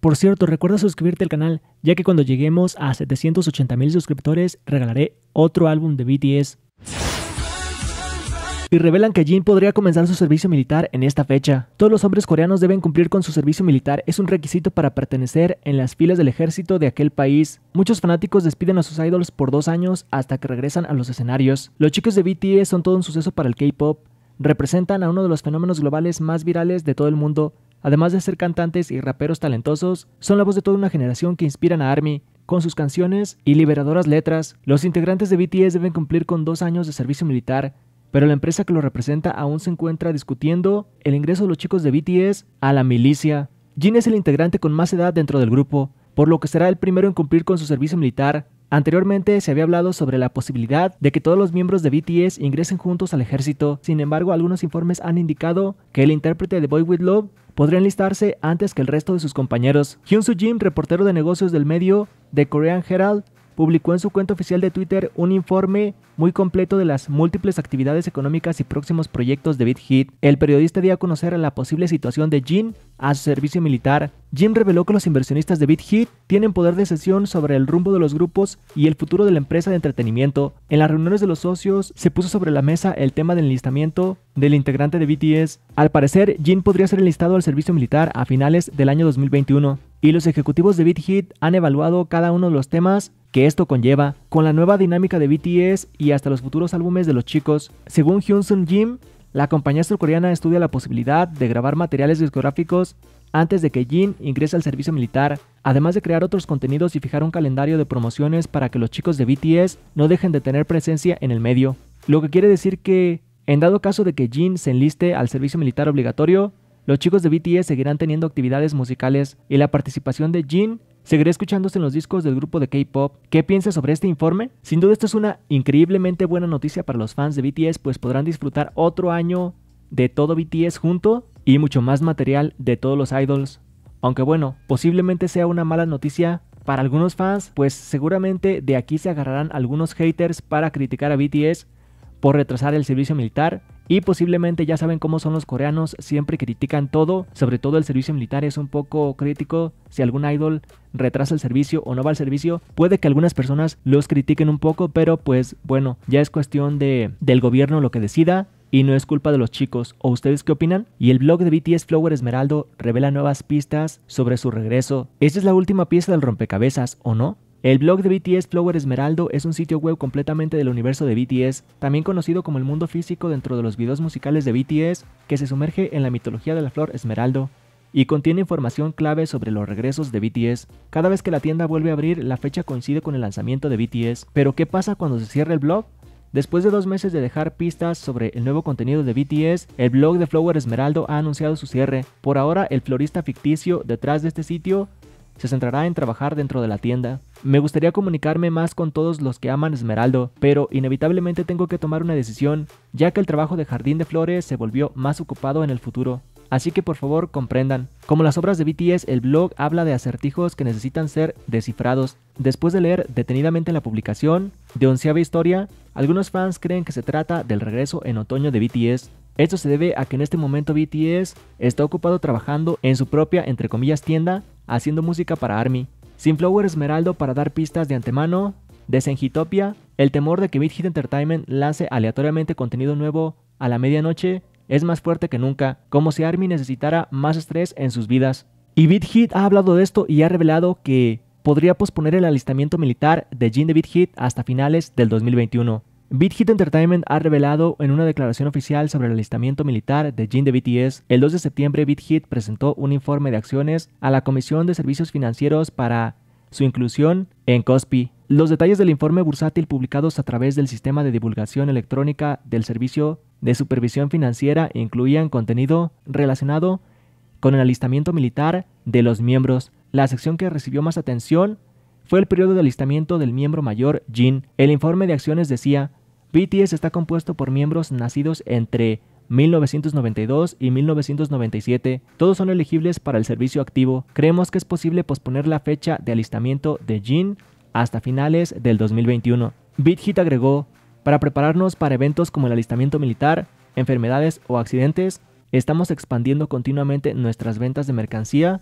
Por cierto, recuerda suscribirte al canal, ya que cuando lleguemos a 780 mil suscriptores regalaré otro álbum de BTS. Y revelan que Jin podría comenzar su servicio militar en esta fecha. Todos los hombres coreanos deben cumplir con su servicio militar, es un requisito para pertenecer en las filas del ejército de aquel país. Muchos fanáticos despiden a sus idols por dos años hasta que regresan a los escenarios. Los chicos de BTS son todo un suceso para el K-pop, representan a uno de los fenómenos globales más virales de todo el mundo Además de ser cantantes y raperos talentosos, son la voz de toda una generación que inspiran a ARMY con sus canciones y liberadoras letras. Los integrantes de BTS deben cumplir con dos años de servicio militar, pero la empresa que lo representa aún se encuentra discutiendo el ingreso de los chicos de BTS a la milicia. Jin es el integrante con más edad dentro del grupo, por lo que será el primero en cumplir con su servicio militar. Anteriormente se había hablado sobre la posibilidad de que todos los miembros de BTS ingresen juntos al ejército, sin embargo algunos informes han indicado que el intérprete de Boy With Love podría enlistarse antes que el resto de sus compañeros. Hyun Soo Jim, reportero de negocios del medio de Korean Herald, publicó en su cuenta oficial de Twitter un informe muy completo de las múltiples actividades económicas y próximos proyectos de BitHit. El periodista dio a conocer la posible situación de Jin a su servicio militar. Jim reveló que los inversionistas de BitHit tienen poder de sesión sobre el rumbo de los grupos y el futuro de la empresa de entretenimiento. En las reuniones de los socios se puso sobre la mesa el tema del enlistamiento del integrante de BTS. Al parecer, Jin podría ser enlistado al servicio militar a finales del año 2021 y los ejecutivos de BitHit han evaluado cada uno de los temas que esto conlleva con la nueva dinámica de BTS y hasta los futuros álbumes de los chicos. Según Hyunsun Jim, la compañía surcoreana estudia la posibilidad de grabar materiales discográficos antes de que Jin ingrese al servicio militar, además de crear otros contenidos y fijar un calendario de promociones para que los chicos de BTS no dejen de tener presencia en el medio. Lo que quiere decir que, en dado caso de que Jin se enliste al servicio militar obligatorio, los chicos de BTS seguirán teniendo actividades musicales y la participación de Jin Seguiré escuchándose en los discos del grupo de K-Pop? ¿Qué piensas sobre este informe? Sin duda esto es una increíblemente buena noticia para los fans de BTS, pues podrán disfrutar otro año de todo BTS junto y mucho más material de todos los idols. Aunque bueno, posiblemente sea una mala noticia para algunos fans, pues seguramente de aquí se agarrarán algunos haters para criticar a BTS por retrasar el servicio militar y posiblemente ya saben cómo son los coreanos, siempre critican todo, sobre todo el servicio militar es un poco crítico, si algún idol retrasa el servicio o no va al servicio, puede que algunas personas los critiquen un poco, pero pues bueno, ya es cuestión de, del gobierno lo que decida. Y no es culpa de los chicos, ¿o ustedes qué opinan? Y el blog de BTS Flower Esmeraldo revela nuevas pistas sobre su regreso. Esta es la última pieza del rompecabezas, ¿o no? El blog de BTS Flower Esmeraldo es un sitio web completamente del universo de BTS, también conocido como el mundo físico dentro de los videos musicales de BTS, que se sumerge en la mitología de la flor Esmeraldo y contiene información clave sobre los regresos de BTS. Cada vez que la tienda vuelve a abrir, la fecha coincide con el lanzamiento de BTS. Pero ¿qué pasa cuando se cierra el blog? Después de dos meses de dejar pistas sobre el nuevo contenido de BTS, el blog de Flower Esmeraldo ha anunciado su cierre. Por ahora, el florista ficticio detrás de este sitio se centrará en trabajar dentro de la tienda. Me gustaría comunicarme más con todos los que aman Esmeraldo, pero inevitablemente tengo que tomar una decisión, ya que el trabajo de Jardín de Flores se volvió más ocupado en el futuro. Así que por favor comprendan. Como las obras de BTS, el blog habla de acertijos que necesitan ser descifrados. Después de leer detenidamente la publicación de Onceava Historia, algunos fans creen que se trata del regreso en otoño de BTS, esto se debe a que en este momento BTS está ocupado trabajando en su propia, entre comillas, tienda haciendo música para Army, Sin Flower Esmeraldo para dar pistas de antemano, Desengitopia, el temor de que BitHit Entertainment lance aleatoriamente contenido nuevo a la medianoche es más fuerte que nunca, como si Army necesitara más estrés en sus vidas. Y BitHit ha hablado de esto y ha revelado que podría posponer el alistamiento militar de Jin de BitHit hasta finales del 2021. BitHit Entertainment ha revelado en una declaración oficial sobre el alistamiento militar de Jin de BTS. El 2 de septiembre, BitHit presentó un informe de acciones a la Comisión de Servicios Financieros para su inclusión en COSPI. Los detalles del informe bursátil publicados a través del sistema de divulgación electrónica del Servicio de Supervisión Financiera incluían contenido relacionado con el alistamiento militar de los miembros. La sección que recibió más atención fue el periodo de alistamiento del miembro mayor Jin. El informe de acciones decía, BTS está compuesto por miembros nacidos entre 1992 y 1997, todos son elegibles para el servicio activo. Creemos que es posible posponer la fecha de alistamiento de Jin hasta finales del 2021. BitHit agregó, para prepararnos para eventos como el alistamiento militar, enfermedades o accidentes, estamos expandiendo continuamente nuestras ventas de mercancía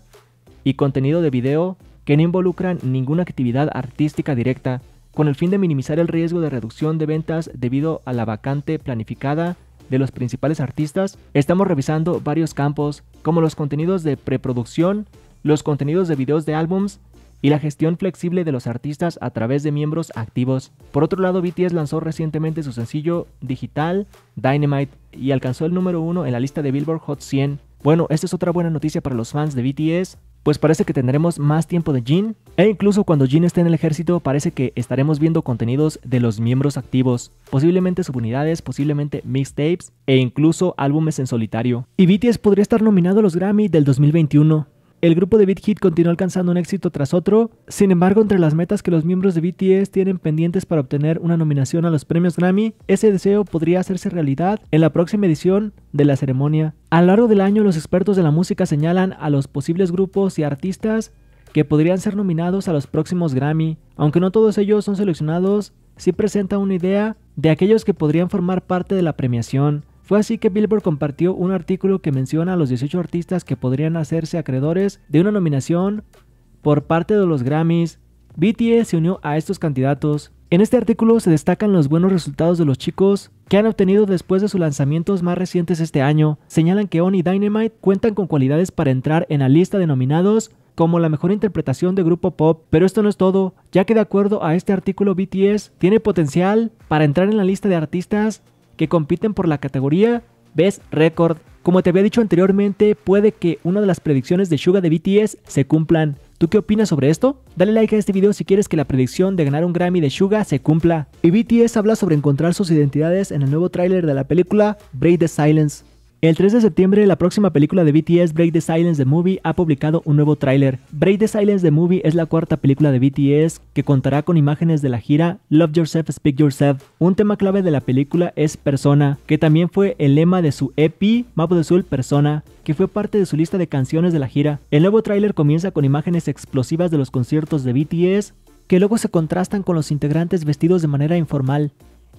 y contenido de video que no involucran ninguna actividad artística directa con el fin de minimizar el riesgo de reducción de ventas debido a la vacante planificada de los principales artistas, estamos revisando varios campos como los contenidos de preproducción, los contenidos de videos de álbums y la gestión flexible de los artistas a través de miembros activos. Por otro lado, BTS lanzó recientemente su sencillo digital Dynamite y alcanzó el número uno en la lista de Billboard Hot 100. Bueno, esta es otra buena noticia para los fans de BTS, pues parece que tendremos más tiempo de Jin, e incluso cuando Jin esté en el ejército parece que estaremos viendo contenidos de los miembros activos, posiblemente subunidades, posiblemente mixtapes e incluso álbumes en solitario. Y BTS podría estar nominado a los Grammy del 2021, el grupo de BitHit continuó alcanzando un éxito tras otro, sin embargo entre las metas que los miembros de BTS tienen pendientes para obtener una nominación a los premios Grammy, ese deseo podría hacerse realidad en la próxima edición de la ceremonia. A lo largo del año los expertos de la música señalan a los posibles grupos y artistas que podrían ser nominados a los próximos Grammy, aunque no todos ellos son seleccionados, sí presenta una idea de aquellos que podrían formar parte de la premiación. Fue así que Billboard compartió un artículo que menciona a los 18 artistas que podrían hacerse acreedores de una nominación por parte de los Grammys. BTS se unió a estos candidatos. En este artículo se destacan los buenos resultados de los chicos que han obtenido después de sus lanzamientos más recientes este año. Señalan que On y Dynamite cuentan con cualidades para entrar en la lista de nominados como la mejor interpretación de grupo pop, pero esto no es todo, ya que de acuerdo a este artículo BTS tiene potencial para entrar en la lista de artistas que compiten por la categoría Best Record. Como te había dicho anteriormente, puede que una de las predicciones de Suga de BTS se cumplan. ¿Tú qué opinas sobre esto? Dale like a este video si quieres que la predicción de ganar un Grammy de Suga se cumpla. Y BTS habla sobre encontrar sus identidades en el nuevo tráiler de la película Break the Silence. El 3 de septiembre, la próxima película de BTS, Break the Silence the Movie, ha publicado un nuevo tráiler. Break the Silence the Movie es la cuarta película de BTS que contará con imágenes de la gira Love Yourself, Speak Yourself. Un tema clave de la película es Persona, que también fue el lema de su EP, Mapo de Soul Persona, que fue parte de su lista de canciones de la gira. El nuevo tráiler comienza con imágenes explosivas de los conciertos de BTS, que luego se contrastan con los integrantes vestidos de manera informal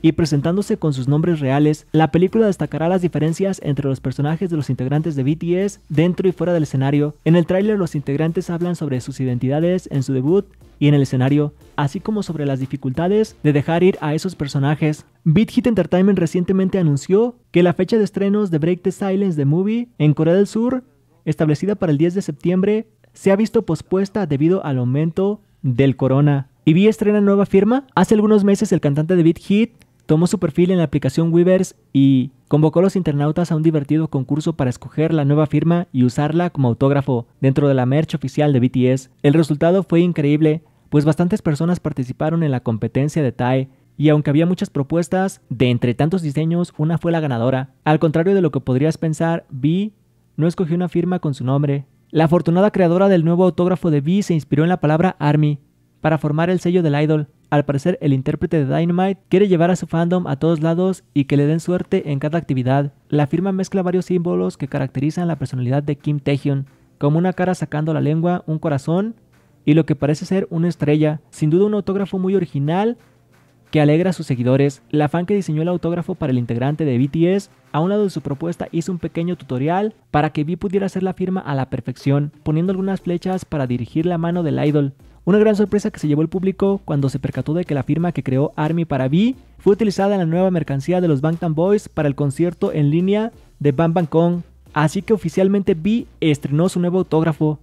y presentándose con sus nombres reales, la película destacará las diferencias entre los personajes de los integrantes de BTS dentro y fuera del escenario. En el tráiler los integrantes hablan sobre sus identidades en su debut y en el escenario, así como sobre las dificultades de dejar ir a esos personajes. Beat Hit Entertainment recientemente anunció que la fecha de estrenos de Break the Silence the Movie en Corea del Sur, establecida para el 10 de septiembre, se ha visto pospuesta debido al aumento del corona. ¿Y vi estrena nueva firma? Hace algunos meses el cantante de Beat Hit tomó su perfil en la aplicación Weavers y convocó a los internautas a un divertido concurso para escoger la nueva firma y usarla como autógrafo dentro de la merch oficial de BTS. El resultado fue increíble, pues bastantes personas participaron en la competencia de TAE y aunque había muchas propuestas, de entre tantos diseños, una fue la ganadora. Al contrario de lo que podrías pensar, Vi no escogió una firma con su nombre. La afortunada creadora del nuevo autógrafo de V se inspiró en la palabra Army para formar el sello del idol. Al parecer, el intérprete de Dynamite quiere llevar a su fandom a todos lados y que le den suerte en cada actividad. La firma mezcla varios símbolos que caracterizan la personalidad de Kim Taehyun, como una cara sacando la lengua, un corazón y lo que parece ser una estrella. Sin duda un autógrafo muy original que alegra a sus seguidores. La fan que diseñó el autógrafo para el integrante de BTS, a un lado de su propuesta hizo un pequeño tutorial para que Vi pudiera hacer la firma a la perfección, poniendo algunas flechas para dirigir la mano del idol. Una gran sorpresa que se llevó el público cuando se percató de que la firma que creó Army para V fue utilizada en la nueva mercancía de los Bangtan Boys para el concierto en línea de Bang Bang Kong. Así que oficialmente V estrenó su nuevo autógrafo,